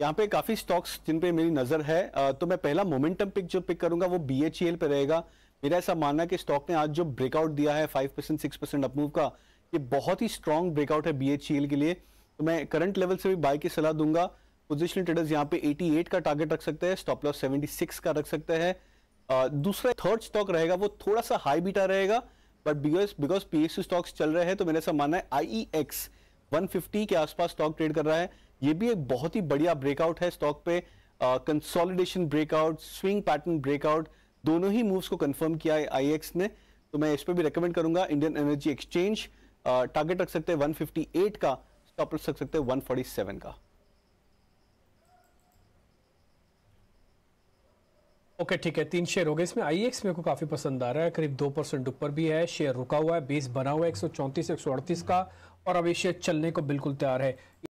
यहाँ पे काफ़ी स्टॉक्स जिन पे मेरी नज़र है तो मैं पहला मोमेंटम पिक जो पिक करूंगा वो बी एच ई एल पे रहेगा मेरा ऐसा मानना है कि स्टॉक ने आज जो ब्रेकआउट दिया है five percent six percent upmove का ये बहुत ही स्ट्रॉन्ग ब्रेकआउट है बी एच ई एल के लिए तो मैं करंट लेवल से भी बाय की सलाह दूंगा पोजिशनल ट्रेडर्स यहाँ पे 88 का टारगेट रख सकते हैं स्टॉप लॉस 76 का रख सकते हैं दूसरा थर्ड स्टॉक रहेगा वो थोड़ा सा हाई बीटा रहेगा but because because P stocks चल रहे हैं तो मेरा ऐसा मानना है आई ई एक्स के आसपास स्टॉक ट्रेड कर रहा है ये भी एक बहुत ही बढ़िया ब्रेकआउट है स्टॉक पे consolidation breakout swing pattern breakout दोनों ही मूव्स को कंफर्म किया है आई ने तो मैं इस पर भी रिकमेंड करूंगा इंडियन एनर्जी एक्सचेंज टारगेट रख सकते हैं 158 का स्टॉप रख सकते हैं 147 का ओके okay, ठीक है तीन शेयर हो गए इसमें आई एक्स मेरे को काफ़ी पसंद आ रहा है करीब दो परसेंट ऊपर भी है शेयर रुका हुआ है बेस बना हुआ है एक सौ चौंतीस एक सौ अड़तीस का और अब ये शेयर चलने को बिल्कुल तैयार है